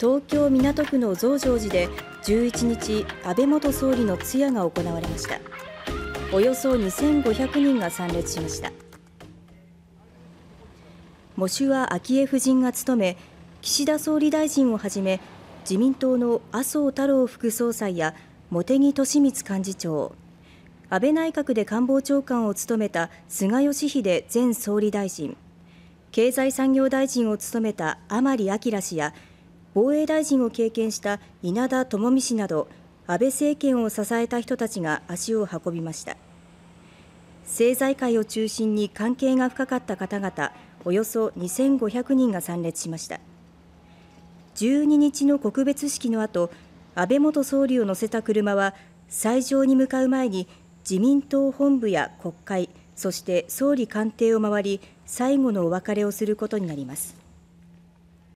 東京港区の増上寺で11日安倍元総理の通夜が行われましたおよそ2500人が参列しました喪主は昭恵夫人が務め岸田総理大臣をはじめ自民党の麻生太郎副総裁や茂木敏光幹事長安倍内閣で官房長官を務めた菅義偉前総理大臣経済産業大臣を務めた甘利明氏や防衛大臣を経験した稲田朋美氏など安倍政権を支えた人たちが足を運びました政財界を中心に関係が深かった方々およそ2500人が参列しました12日の告別式の後安倍元総理を乗せた車は斎場に向かう前に自民党本部や国会そして総理官邸を回り最後のお別れをすることになります